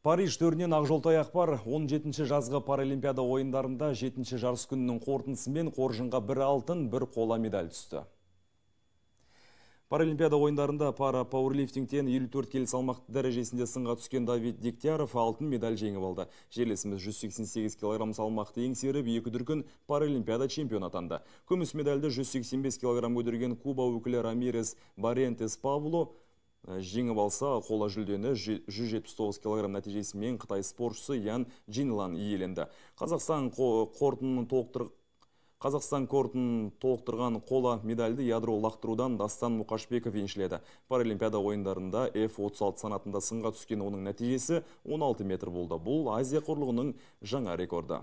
Париж төрінен Ақжолтай Ақпар 17-ші жазғы Паралимпиада ойындарында 7-ші жарыс күнінің қорытындысымен қоржынға бір алтын, бір қола медаль түсті. Паралимпиада ойындарында пара пауэрлифтингтен 54 келі салмақты дәрежесінде сынға түскен Давид Дегтяров алтын медаль жеңі алды. Желесіміз 188 килограмм салмақты еңсеріп, екі дүркін Паралимпиада чемпион атанды. Күміс медальді 185 килограмм көтерген Куба өкілі Рамирес Барентес Павло Э, жеңіп алса қола жүлдені 179 кг нәтижесімен қытай спортшысы ян джинлан иеленді қазақстан қортынның Қазақстан кортын толықтырған қола медальді ядро лақтырудан Дастан Мұқашбеков еншіледі. Паралимпиада ойындарында F-36 санатында сынға түскен оның нәтижесі 16 метр болды. Бұл Азия құрлығының жаңа рекорды.